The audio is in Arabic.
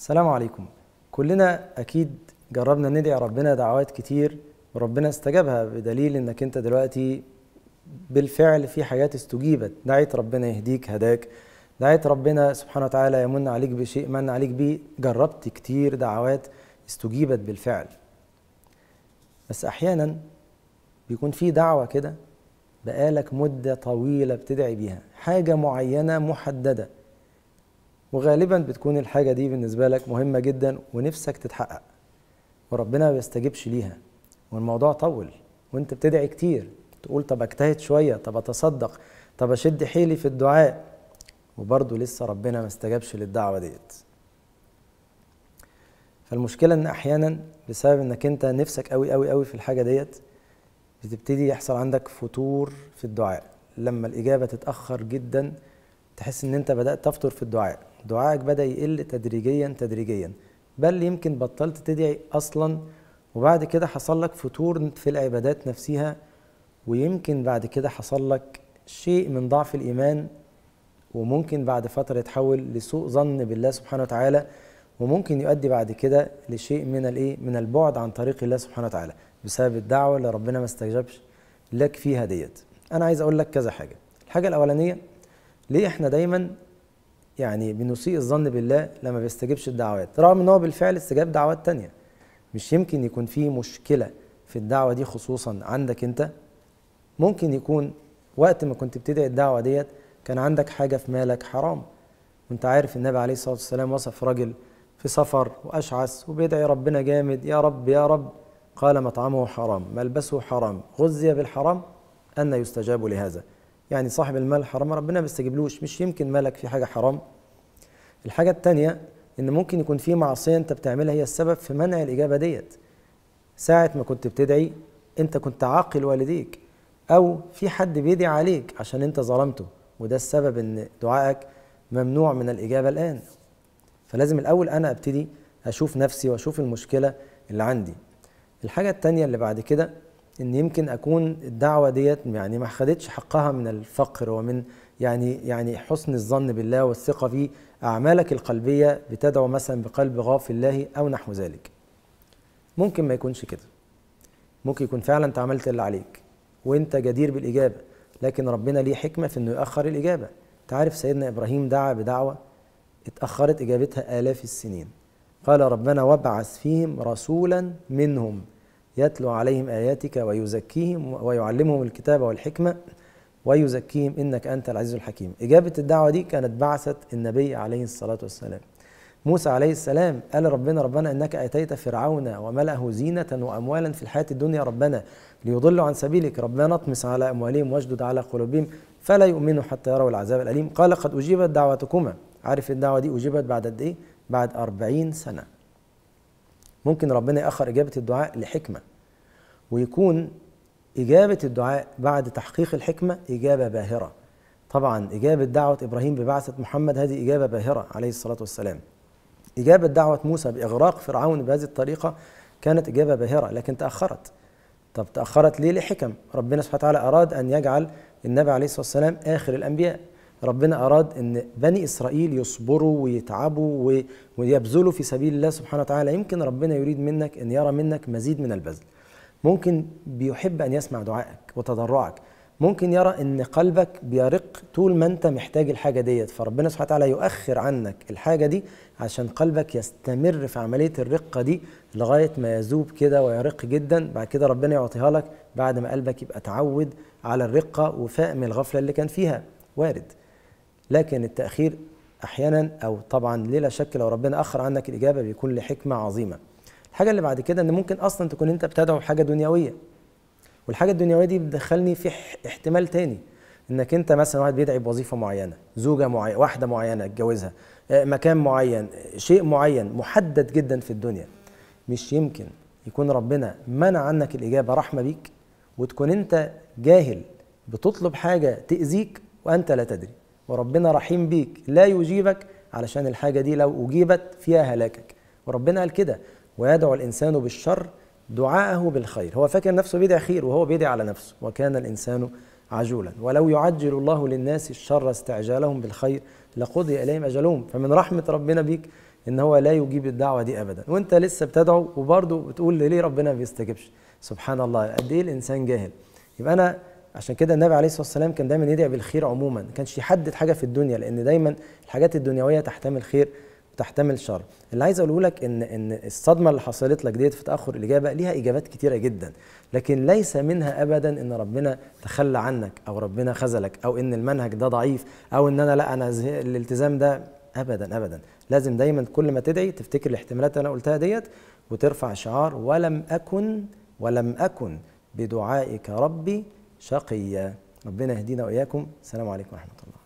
السلام عليكم كلنا اكيد جربنا ندعي ربنا دعوات كتير وربنا استجابها بدليل انك انت دلوقتي بالفعل في حاجات استجيبت دعيت ربنا يهديك هداك دعيت ربنا سبحانه وتعالى يمن عليك بشيء من عليك بيه جربت كتير دعوات استجيبت بالفعل بس احيانا بيكون في دعوه كده بقالك مده طويله بتدعي بيها حاجه معينه محدده وغالبا بتكون الحاجة دي بالنسبة لك مهمة جدا ونفسك تتحقق وربنا ما بيستجبش ليها والموضوع طول وانت بتدعي كتير تقول طب اجتهد شوية طب اتصدق طب اشد حيلي في الدعاء وبرضه لسه ربنا ما استجابش للدعوة ديت فالمشكلة ان احيانا بسبب انك انت نفسك قوي قوي قوي في الحاجة ديت بتبتدي يحصل عندك فتور في الدعاء لما الإجابة تتأخر جدا تحس ان انت بدأت تفطر في الدعاء دعائك بدأ يقل تدريجيا تدريجيا بل يمكن بطلت تدعي أصلا وبعد كده حصل لك فتور في العبادات نفسها ويمكن بعد كده حصل لك شيء من ضعف الإيمان وممكن بعد فترة يتحول لسوء ظن بالله سبحانه وتعالى وممكن يؤدي بعد كده لشيء من الايه من البعد عن طريق الله سبحانه وتعالى بسبب الدعوه اللي ربنا ما استجابش لك فيها ديت انا عايز اقول لك كذا حاجه الحاجه الاولانيه ليه احنا دايما يعني بنسيء الظن بالله لما بيستجبش الدعوات رغم ان هو بالفعل استجاب دعوات تانية مش يمكن يكون في مشكله في الدعوه دي خصوصا عندك انت ممكن يكون وقت ما كنت بتدعي الدعوه ديت كان عندك حاجه في مالك حرام وانت عارف النبي عليه الصلاه والسلام وصف رجل في سفر واشعث وبيدعي ربنا جامد يا رب يا رب قال مطعمه حرام ملبسه حرام غذي بالحرام ان يستجاب لهذا يعني صاحب المال حرام ربنا ما بيستجيبلوش مش يمكن مالك في حاجه حرام الحاجه الثانيه ان ممكن يكون في معصيه انت بتعملها هي السبب في منع الاجابه ديت ساعه ما كنت بتدعي انت كنت عاقل والديك او في حد بيدعي عليك عشان انت ظلمته وده السبب ان دعائك ممنوع من الاجابه الان فلازم الاول انا ابتدي اشوف نفسي واشوف المشكله اللي عندي الحاجه الثانيه اللي بعد كده ان يمكن اكون الدعوه ديت يعني ما خدتش حقها من الفقر ومن يعني يعني حسن الظن بالله والثقه في اعمالك القلبيه بتدعو مثلا بقلب غافل الله او نحو ذلك ممكن ما يكونش كده ممكن يكون فعلا انت عملت اللي عليك وانت جدير بالاجابه لكن ربنا ليه حكمه في انه ياخر الاجابه انت عارف سيدنا ابراهيم دعا بدعوه اتاخرت اجابتها الاف السنين قال ربنا وابعث فيهم رسولا منهم يتلو عليهم آياتك ويزكيهم ويعلمهم الكتاب والحكمة ويزكيهم إنك أنت العزيز الحكيم إجابة الدعوة دي كانت بعثة النبي عليه الصلاة والسلام موسى عليه السلام قال ربنا ربنا إنك أتيت فرعون وملأه زينة وأموالا في الحياة الدنيا ربنا ليضلوا عن سبيلك ربنا اطمس على أموالهم واشدد على قلوبهم فلا يؤمنوا حتى يروا العذاب الأليم قال قد أجيبت دعوتكما عارف الدعوة دي أجيبت بعد قد إيه؟ بعد أربعين سنة ممكن ربنا يأخر إجابة الدعاء لحكمة ويكون إجابة الدعاء بعد تحقيق الحكمة إجابة باهرة طبعا إجابة دعوة إبراهيم ببعثة محمد هذه إجابة باهرة عليه الصلاة والسلام إجابة دعوة موسى بإغراق فرعون بهذه الطريقة كانت إجابة باهرة لكن تأخرت طب تأخرت ليه لحكم ربنا سبحانه وتعالى أراد أن يجعل النبي عليه الصلاة والسلام آخر الأنبياء ربنا أراد أن بني إسرائيل يصبروا ويتعبوا ويبذلوا في سبيل الله سبحانه وتعالى يمكن ربنا يريد منك أن يرى منك مزيد من البذل ممكن بيحب أن يسمع دعائك وتضرعك ممكن يرى أن قلبك بيرق طول ما أنت محتاج الحاجة ديت فربنا سبحانه وتعالى يؤخر عنك الحاجة دي عشان قلبك يستمر في عملية الرقة دي لغاية ما يذوب كده ويرق جدا بعد كده ربنا يعطيها لك بعد ما قلبك يبقى تعود على الرقة وفاء من الغفلة اللي كان فيها وارد لكن التأخير أحيانا أو طبعا للا شك لو ربنا أخر عنك الإجابة بيكون لحكمة عظيمة الحاجة اللي بعد كده إن ممكن أصلا تكون أنت بتدعو حاجة دنيوية والحاجة الدنيوية دي بتدخلني في احتمال تاني انك انت مثلا واحد بيدعي بوظيفه معينه زوجه معينه واحده معينه اتجوزها آه، مكان معين شيء معين محدد جدا في الدنيا مش يمكن يكون ربنا منع عنك الاجابه رحمه بيك وتكون انت جاهل بتطلب حاجه تاذيك وانت لا تدري وربنا رحيم بيك لا يجيبك علشان الحاجة دي لو أجيبت فيها هلاكك وربنا قال كده ويدعو الإنسان بالشر دعاءه بالخير هو فاكر نفسه بيدعي خير وهو بيدعي على نفسه وكان الإنسان عجولا ولو يعجل الله للناس الشر استعجالهم بالخير لقضي إليهم أجلهم فمن رحمة ربنا بيك إن هو لا يجيب الدعوة دي أبدا وأنت لسه بتدعو وبرضه بتقول ليه ربنا ما بيستجبش سبحان الله قد إيه الإنسان جاهل يبقى أنا عشان كده النبي عليه الصلاه والسلام كان دايما يدعي بالخير عموما ما كانش يحدد حاجه في الدنيا لان دايما الحاجات الدنيويه تحتمل خير وتحتمل شر اللي عايز اقوله لك ان ان الصدمه اللي حصلت لك ديت في تاخر الاجابه ليها اجابات كتيره جدا لكن ليس منها ابدا ان ربنا تخلى عنك او ربنا خذلك او ان المنهج ده ضعيف او ان انا لا انا الالتزام ده ابدا ابدا لازم دايما كل ما تدعي تفتكر الاحتمالات اللي انا قلتها ديت وترفع شعار ولم اكن ولم اكن بدعائك ربي شقيا ربنا يهدينا وإياكم السلام عليكم ورحمة الله